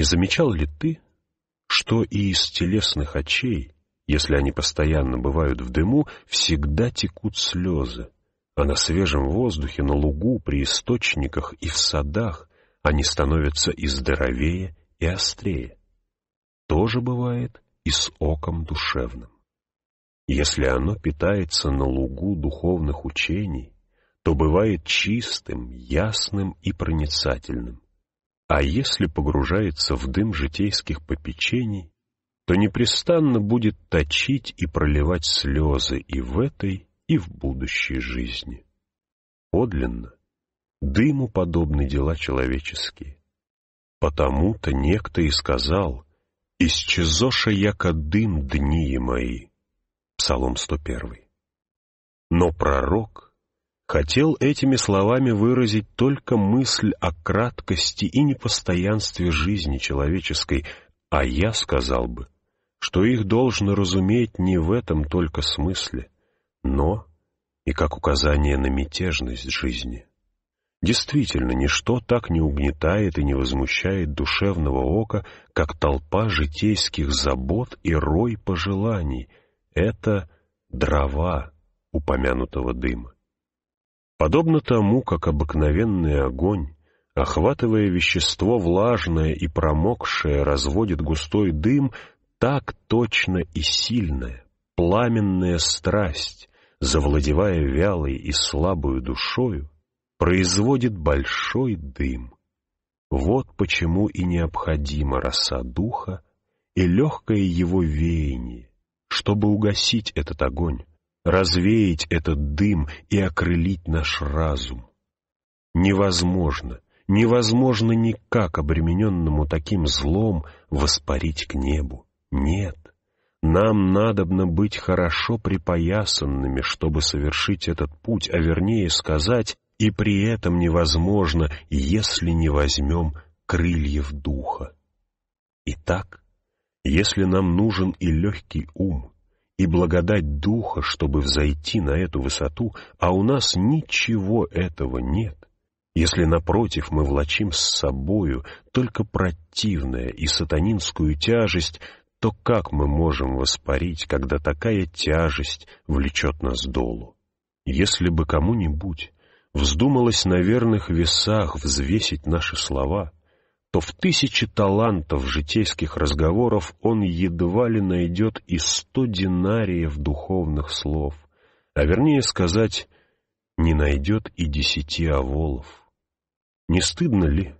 Не замечал ли ты, что и из телесных очей, если они постоянно бывают в дыму, всегда текут слезы, а на свежем воздухе, на лугу, при источниках и в садах они становятся и здоровее, и острее. То же бывает и с оком душевным. Если оно питается на лугу духовных учений, то бывает чистым, ясным и проницательным, а если погружается в дым житейских попечений, то непрестанно будет точить и проливать слезы и в этой, и в будущей жизни. Подлинно, дыму подобны дела человеческие. Потому-то некто и сказал «Исчезоша яко дым дни мои» Псалом 101. Но пророк — хотел этими словами выразить только мысль о краткости и непостоянстве жизни человеческой, а я сказал бы, что их должно разуметь не в этом только смысле, но и как указание на мятежность жизни. Действительно, ничто так не угнетает и не возмущает душевного ока, как толпа житейских забот и рой пожеланий. Это дрова упомянутого дыма. Подобно тому, как обыкновенный огонь, охватывая вещество влажное и промокшее, разводит густой дым, так точно и сильная, пламенная страсть, завладевая вялой и слабую душою, производит большой дым. Вот почему и необходима роса духа и легкое его веяние, чтобы угасить этот огонь, развеять этот дым и окрылить наш разум. Невозможно, невозможно никак обремененному таким злом воспарить к небу. Нет, нам надобно быть хорошо припоясанными, чтобы совершить этот путь, а вернее сказать, и при этом невозможно, если не возьмем крыльев духа. Итак, если нам нужен и легкий ум, и благодать Духа, чтобы взойти на эту высоту, а у нас ничего этого нет, если, напротив, мы влачим с собою только противное и сатанинскую тяжесть, то как мы можем воспарить, когда такая тяжесть влечет нас долу? Если бы кому-нибудь вздумалось на верных весах взвесить наши слова — то в тысячи талантов житейских разговоров он едва ли найдет и сто динариев духовных слов, а вернее сказать, не найдет и десяти оволов. Не стыдно ли,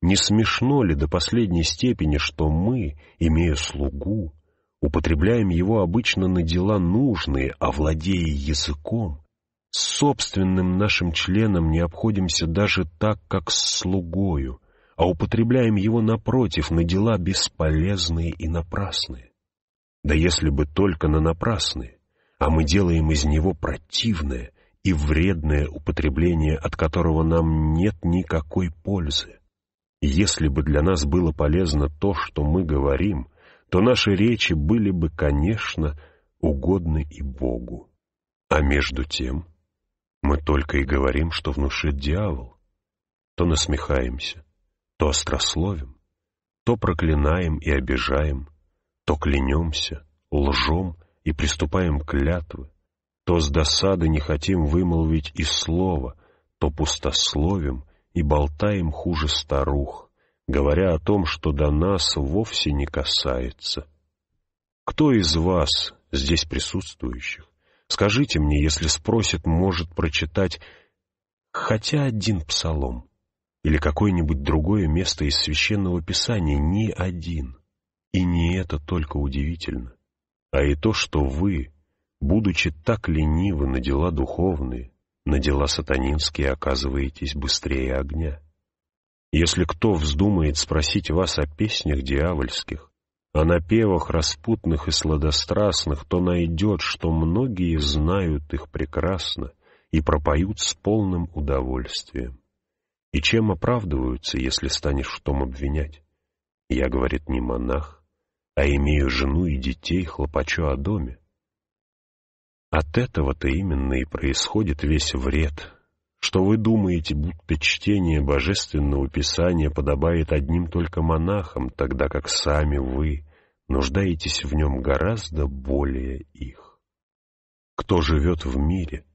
не смешно ли до последней степени, что мы, имея слугу, употребляем его обычно на дела нужные, а владея языком, собственным нашим членом не обходимся даже так, как с слугою — а употребляем его напротив на дела бесполезные и напрасные. Да если бы только на напрасные, а мы делаем из него противное и вредное употребление, от которого нам нет никакой пользы. Если бы для нас было полезно то, что мы говорим, то наши речи были бы, конечно, угодны и Богу. А между тем мы только и говорим, что внушит дьявол, то насмехаемся, то острословим, то проклинаем и обижаем, то клянемся, лжем и приступаем к клятвы, то с досады не хотим вымолвить и слова, то пустословим и болтаем хуже старух, говоря о том, что до нас вовсе не касается. Кто из вас, здесь присутствующих, скажите мне, если спросит, может прочитать хотя один псалом? или какое-нибудь другое место из Священного Писания, ни один. И не это только удивительно, а и то, что вы, будучи так ленивы на дела духовные, на дела сатанинские оказываетесь быстрее огня. Если кто вздумает спросить вас о песнях дьявольских, о напевах распутных и сладострастных, то найдет, что многие знают их прекрасно и пропоют с полным удовольствием. И чем оправдываются, если станешь в том обвинять? Я, говорит, не монах, а имею жену и детей, хлопочу о доме. От этого-то именно и происходит весь вред, что вы думаете, будто чтение Божественного Писания подобает одним только монахам, тогда как сами вы нуждаетесь в нем гораздо более их. Кто живет в мире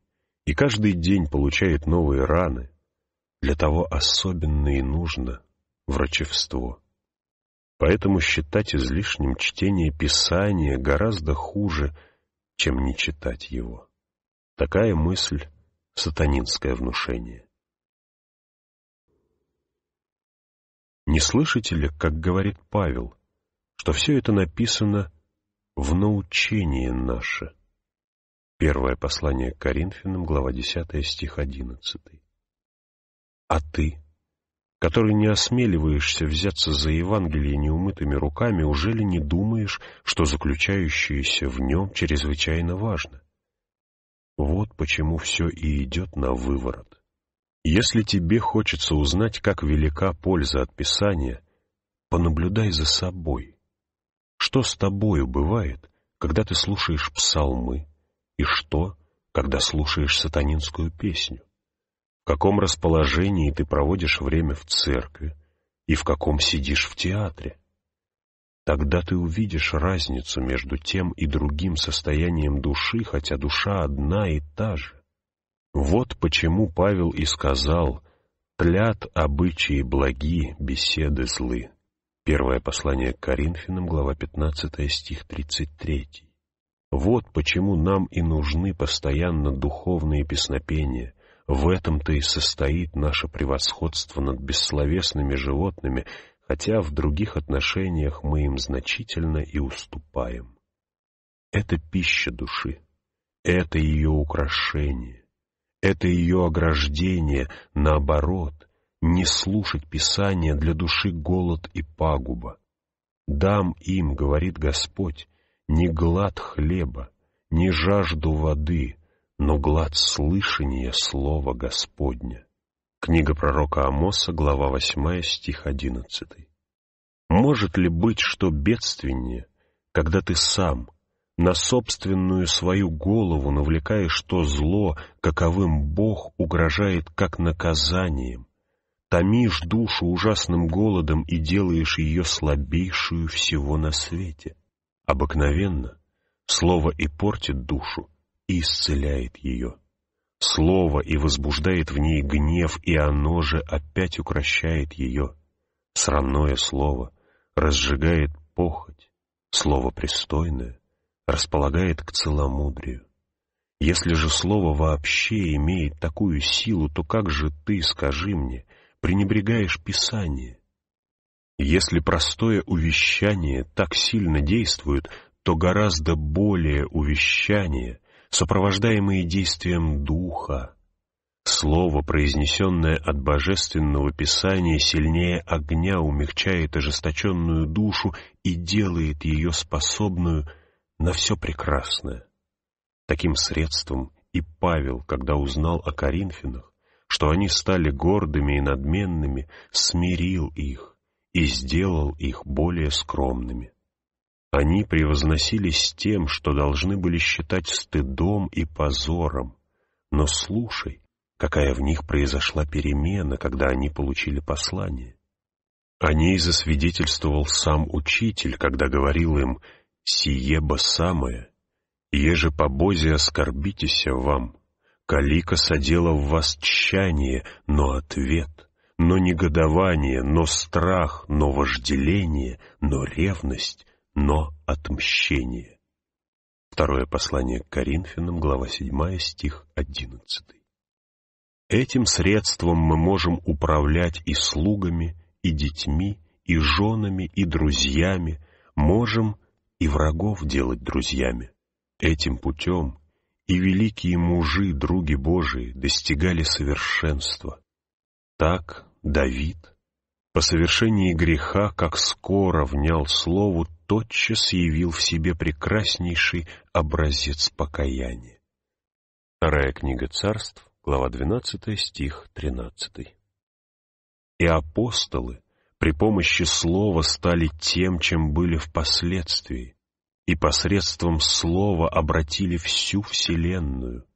и каждый день получает новые раны, для того особенно и нужно врачевство. Поэтому считать излишним чтение Писания гораздо хуже, чем не читать его. Такая мысль — сатанинское внушение. Не слышите ли, как говорит Павел, что все это написано в научении наше? Первое послание к Коринфянам, глава 10, стих 11. А ты, который не осмеливаешься взяться за Евангелие неумытыми руками, уже ли не думаешь, что заключающееся в нем чрезвычайно важно? Вот почему все и идет на выворот. Если тебе хочется узнать, как велика польза от Писания, понаблюдай за собой. Что с тобою бывает, когда ты слушаешь псалмы, и что, когда слушаешь сатанинскую песню? в каком расположении ты проводишь время в церкви и в каком сидишь в театре. Тогда ты увидишь разницу между тем и другим состоянием души, хотя душа одна и та же. Вот почему Павел и сказал «Тлят обычаи благи, беседы злы». Первое послание к Коринфянам, глава 15, стих 33. Вот почему нам и нужны постоянно духовные песнопения – в этом-то и состоит наше превосходство над бессловесными животными, хотя в других отношениях мы им значительно и уступаем. Это пища души, это ее украшение, это ее ограждение, наоборот, не слушать Писания для души голод и пагуба. «Дам им, — говорит Господь, — не глад хлеба, не жажду воды, но глад слышания слова Господня. Книга пророка Амоса, глава 8, стих 11. Может ли быть, что бедственнее, когда ты сам на собственную свою голову навлекаешь то зло, каковым Бог угрожает как наказанием, томишь душу ужасным голодом и делаешь ее слабейшую всего на свете? Обыкновенно слово и портит душу, и исцеляет ее. Слово и возбуждает в ней гнев, и оно же опять укращает ее. Срамное слово разжигает похоть, слово пристойное располагает к целомудрию. Если же слово вообще имеет такую силу, то как же ты, скажи мне, пренебрегаешь Писание? Если простое увещание так сильно действует, то гораздо более увещание сопровождаемые действием духа. Слово, произнесенное от Божественного Писания, сильнее огня умягчает ожесточенную душу и делает ее способную на все прекрасное. Таким средством и Павел, когда узнал о Коринфянах, что они стали гордыми и надменными, смирил их и сделал их более скромными. Они превозносились тем, что должны были считать стыдом и позором. Но слушай, какая в них произошла перемена, когда они получили послание. О ней засвидетельствовал сам учитель, когда говорил им «Сиеба самое, еже по Бозе оскорбитеся вам, калика содела в вас тщание, но ответ, но негодование, но страх, но вожделение, но ревность, но отмщение. Второе послание к Коринфянам, глава 7, стих 11. Этим средством мы можем управлять и слугами, и детьми, и женами, и друзьями, можем и врагов делать друзьями. Этим путем и великие мужи, други Божии, достигали совершенства. Так Давид, по совершении греха, как скоро внял слову тотчас явил в себе прекраснейший образец покаяния. Вторая книга царств, глава 12, стих 13. И апостолы при помощи слова стали тем, чем были впоследствии, и посредством слова обратили всю вселенную.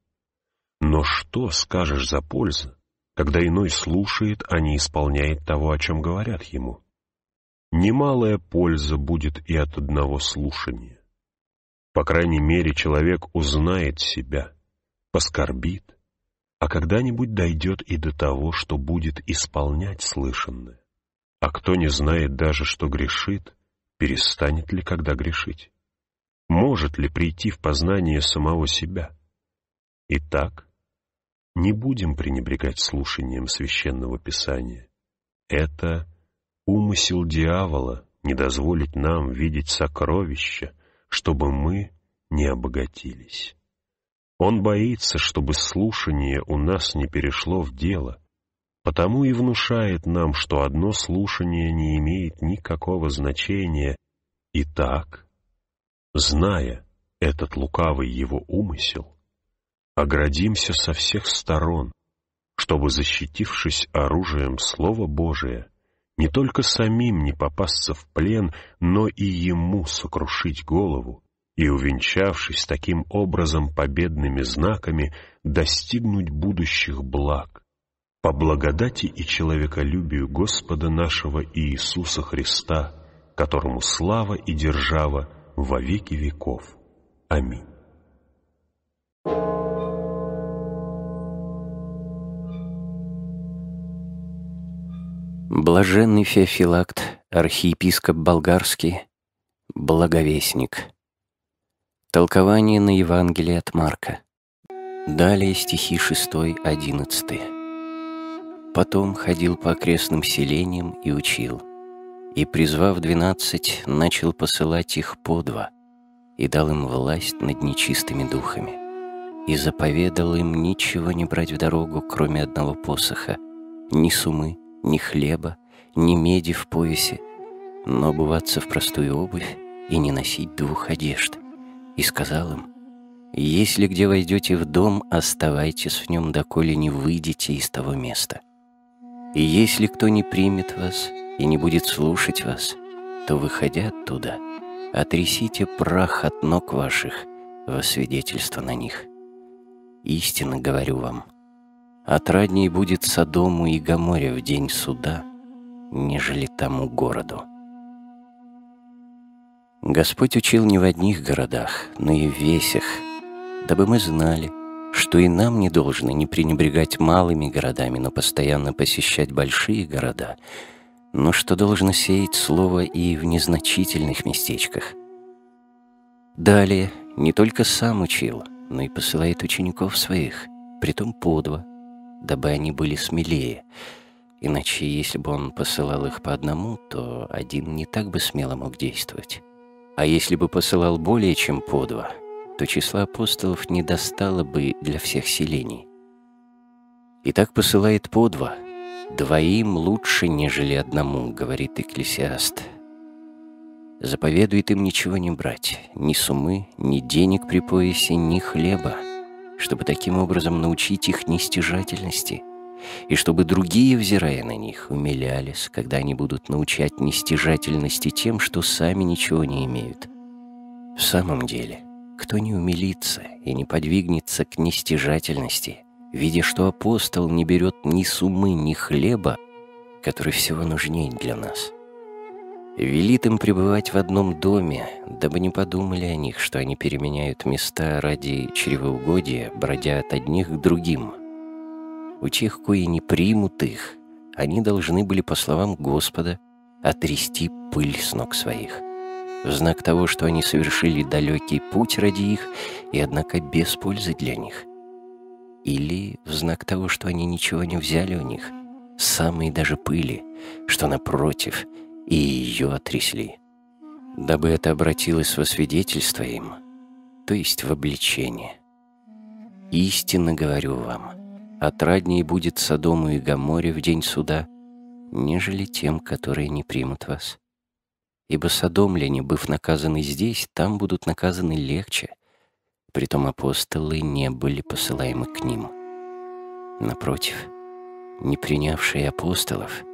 Но что скажешь за пользу, когда иной слушает, а не исполняет того, о чем говорят ему? немалая польза будет и от одного слушания. По крайней мере, человек узнает себя, поскорбит, а когда-нибудь дойдет и до того, что будет исполнять слышанное. А кто не знает даже, что грешит, перестанет ли когда грешить? Может ли прийти в познание самого себя? Итак, не будем пренебрегать слушанием Священного Писания. Это – Умысел дьявола не дозволить нам видеть сокровища, чтобы мы не обогатились. Он боится, чтобы слушание у нас не перешло в дело, потому и внушает нам, что одно слушание не имеет никакого значения. И так, зная этот лукавый его умысел, оградимся со всех сторон, чтобы, защитившись оружием Слова Божия, не только самим не попасться в плен, но и ему сокрушить голову и, увенчавшись таким образом победными знаками, достигнуть будущих благ. По благодати и человеколюбию Господа нашего Иисуса Христа, которому слава и держава во веки веков. Аминь. Блаженный Феофилакт, архиепископ болгарский, благовестник. Толкование на Евангелие от Марка. Далее стихи 6-11. Потом ходил по окрестным селениям и учил. И, призвав двенадцать, начал посылать их по два, и дал им власть над нечистыми духами. И заповедал им ничего не брать в дорогу, кроме одного посоха, ни сумы, ни хлеба, ни меди в поясе, но обуваться в простую обувь и не носить двух одежд. И сказал им, «Если где войдете в дом, оставайтесь в нем, доколе не выйдете из того места. И если кто не примет вас и не будет слушать вас, то, выходя оттуда, отрисите прах от ног ваших во свидетельство на них. Истинно говорю вам, — Отрадней будет Содому и Гаморе в день суда, нежели тому городу. Господь учил не в одних городах, но и в весях, дабы мы знали, что и нам не должно не пренебрегать малыми городами, но постоянно посещать большие города, но что должно сеять слово и в незначительных местечках. Далее не только сам учил, но и посылает учеников своих, притом по два, дабы они были смелее. Иначе, если бы он посылал их по одному, то один не так бы смело мог действовать. А если бы посылал более чем по два, то числа апостолов не достало бы для всех селений. И так посылает по два. «Двоим лучше, нежели одному», — говорит Экклесиаст. Заповедует им ничего не брать, ни сумы, ни денег при поясе, ни хлеба — чтобы таким образом научить их нестяжательности, и чтобы другие, взирая на них, умилялись, когда они будут научать нестяжательности тем, что сами ничего не имеют. В самом деле, кто не умилится и не подвигнется к нестяжательности, видя, что апостол не берет ни сумы, ни хлеба, который всего нужнее для нас — велит им пребывать в одном доме, дабы не подумали о них, что они переменяют места ради чревоугодия, бродя от одних к другим. У тех, кои не примут их, они должны были, по словам Господа, отрести пыль с ног своих, в знак того, что они совершили далекий путь ради их, и, однако, без пользы для них. Или в знак того, что они ничего не взяли у них, самые даже пыли, что, напротив, — и ее отрясли, дабы это обратилось во свидетельство им, то есть в обличение. Истинно говорю вам, отраднее будет Содому и Гаморе в день суда, нежели тем, которые не примут вас. Ибо содомляне, быв наказаны здесь, там будут наказаны легче, притом апостолы не были посылаемы к ним. Напротив, не принявшие апостолов —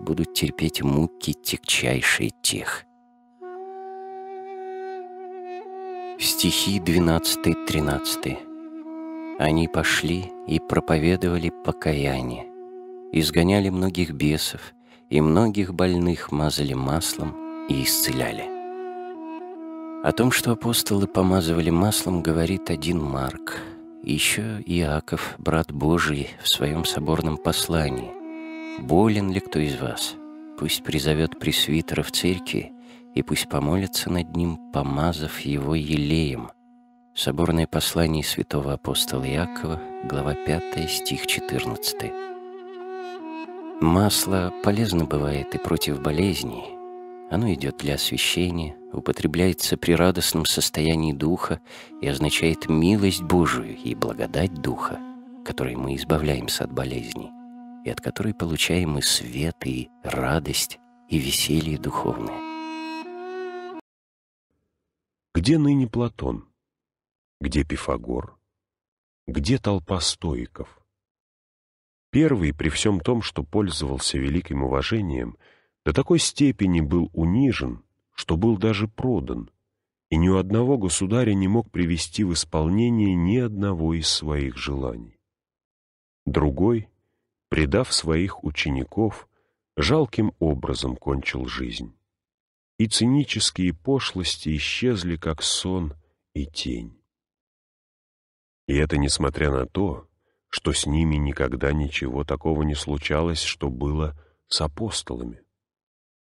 будут терпеть муки тягчайшие тех. Стихи 12-13 Они пошли и проповедовали покаяние, изгоняли многих бесов, и многих больных мазали маслом и исцеляли. О том, что апостолы помазывали маслом, говорит один Марк, еще Иаков, брат Божий, в своем соборном послании, Болен ли кто из вас? Пусть призовет пресвитера в церкви, и пусть помолится над ним, помазав его елеем». Соборное послание святого апостола Иакова, глава 5, стих 14. Масло полезно бывает и против болезней. Оно идет для освящения, употребляется при радостном состоянии духа и означает милость Божию и благодать духа, которой мы избавляемся от болезней и от которой получаем и свет, и радость, и веселье духовное. Где ныне Платон? Где Пифагор? Где толпа стоиков? Первый, при всем том, что пользовался великим уважением, до такой степени был унижен, что был даже продан, и ни у одного государя не мог привести в исполнение ни одного из своих желаний. Другой, предав своих учеников, жалким образом кончил жизнь. И цинические пошлости исчезли, как сон и тень. И это несмотря на то, что с ними никогда ничего такого не случалось, что было с апостолами.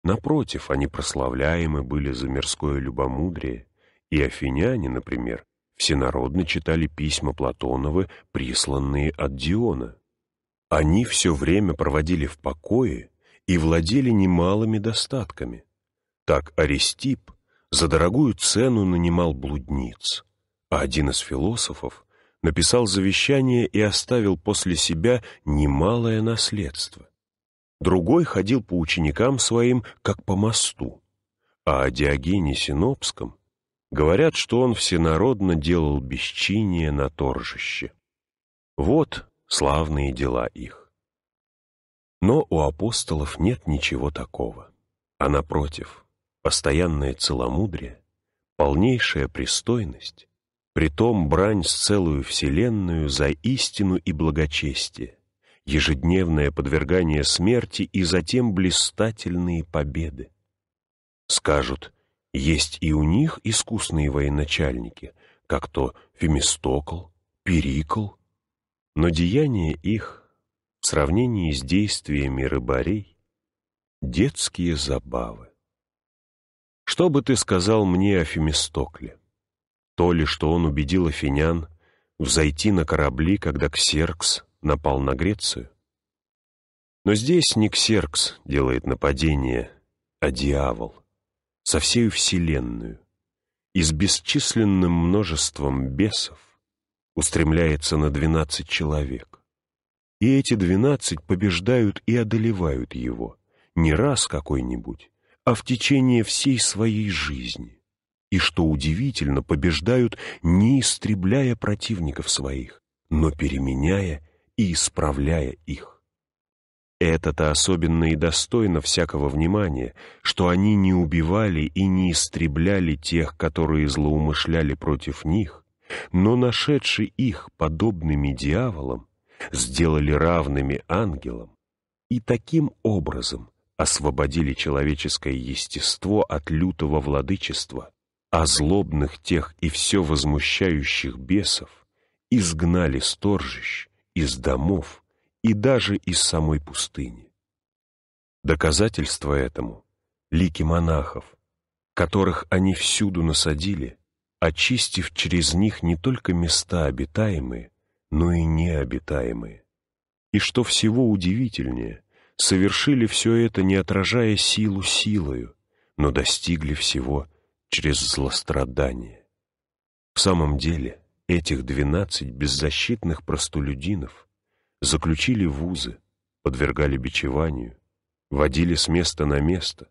Напротив, они прославляемы были за мирское любомудрие, и афиняне, например, всенародно читали письма Платоновы, присланные от Диона. Они все время проводили в покое и владели немалыми достатками. Так Аристип за дорогую цену нанимал блудниц, а один из философов написал завещание и оставил после себя немалое наследство. Другой ходил по ученикам своим, как по мосту. А о Диогене Синопском говорят, что он всенародно делал бесчиние на торжище. Вот славные дела их. Но у апостолов нет ничего такого, а напротив, постоянное целомудрие, полнейшая пристойность, притом брань с целую вселенную за истину и благочестие, ежедневное подвергание смерти и затем блистательные победы. Скажут, есть и у них искусные военачальники, как то Фемистокл, Перикл но деяния их в сравнении с действиями рыбарей — детские забавы. Что бы ты сказал мне о Фемистокле? То ли, что он убедил афинян взойти на корабли, когда Ксеркс напал на Грецию? Но здесь не Ксеркс делает нападение, а дьявол со всею вселенную и с бесчисленным множеством бесов, устремляется на двенадцать человек. И эти двенадцать побеждают и одолевают его, не раз какой-нибудь, а в течение всей своей жизни. И, что удивительно, побеждают, не истребляя противников своих, но переменяя и исправляя их. Это-то особенно и достойно всякого внимания, что они не убивали и не истребляли тех, которые злоумышляли против них, но нашедшие их подобными дьяволам сделали равными ангелам и таким образом освободили человеческое естество от лютого владычества, а злобных тех и все возмущающих бесов изгнали сторжищ из домов и даже из самой пустыни. Доказательство этому — лики монахов, которых они всюду насадили — очистив через них не только места обитаемые, но и необитаемые. И что всего удивительнее, совершили все это, не отражая силу силою, но достигли всего через злострадание. В самом деле, этих двенадцать беззащитных простолюдинов заключили в узы, подвергали бичеванию, водили с места на место,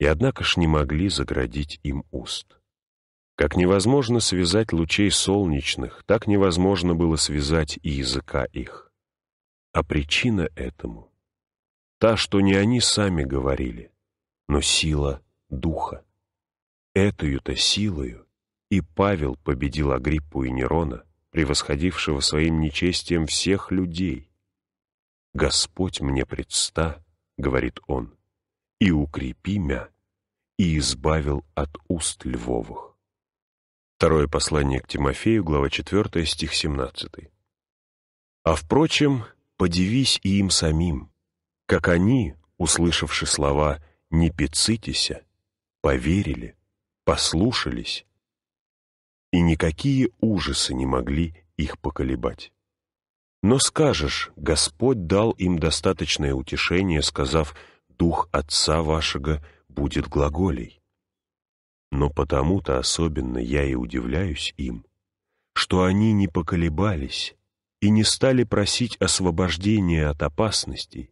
и однако ж не могли заградить им уст. Как невозможно связать лучей солнечных, так невозможно было связать и языка их. А причина этому — та, что не они сами говорили, но сила духа. Этою-то силою и Павел победил Агриппу и Нерона, превосходившего своим нечестием всех людей. «Господь мне предста», — говорит он, — «и укрепи мя, и избавил от уст львовых». Второе послание к Тимофею, глава 4, стих 17. «А впрочем, подивись и им самим, как они, услышавши слова «не пицитеся», поверили, послушались, и никакие ужасы не могли их поколебать. Но скажешь, Господь дал им достаточное утешение, сказав «Дух Отца вашего будет глаголей». Но потому-то особенно я и удивляюсь им, что они не поколебались и не стали просить освобождения от опасностей,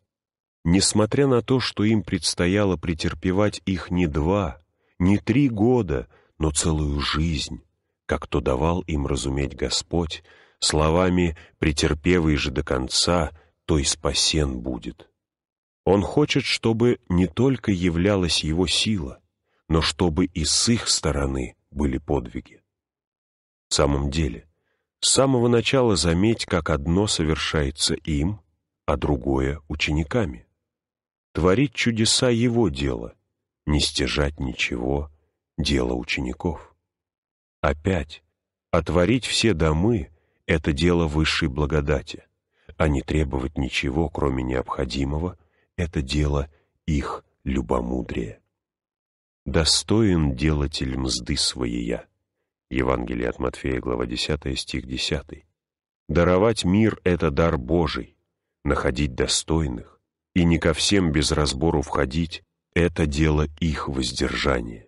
несмотря на то, что им предстояло претерпевать их не два, не три года, но целую жизнь, как то давал им разуметь Господь, словами «претерпевый же до конца, то и спасен будет». Он хочет, чтобы не только являлась его сила, но чтобы и с их стороны были подвиги. В самом деле, с самого начала заметь, как одно совершается им, а другое — учениками. Творить чудеса — его дело, не стяжать ничего — дело учеников. Опять, отворить все домы — это дело высшей благодати, а не требовать ничего, кроме необходимого — это дело их любомудрия достоин делатель мзды своя. Евангелие от Матфея, глава 10, стих 10. Даровать мир — это дар Божий, находить достойных, и не ко всем без разбору входить — это дело их воздержания.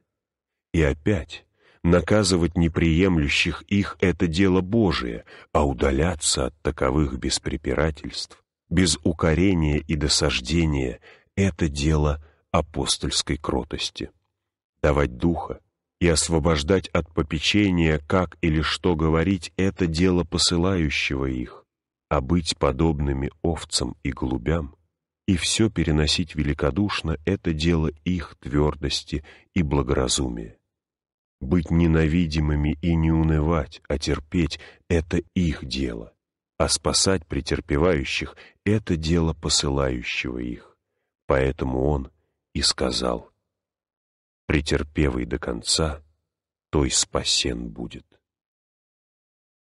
И опять, наказывать неприемлющих их — это дело Божие, а удаляться от таковых без препирательств, без укорения и досаждения — это дело апостольской кротости давать духа и освобождать от попечения, как или что говорить, это дело посылающего их, а быть подобными овцам и голубям и все переносить великодушно — это дело их твердости и благоразумия. Быть ненавидимыми и не унывать, а терпеть — это их дело, а спасать претерпевающих — это дело посылающего их. Поэтому он и сказал претерпевый до конца, той спасен будет.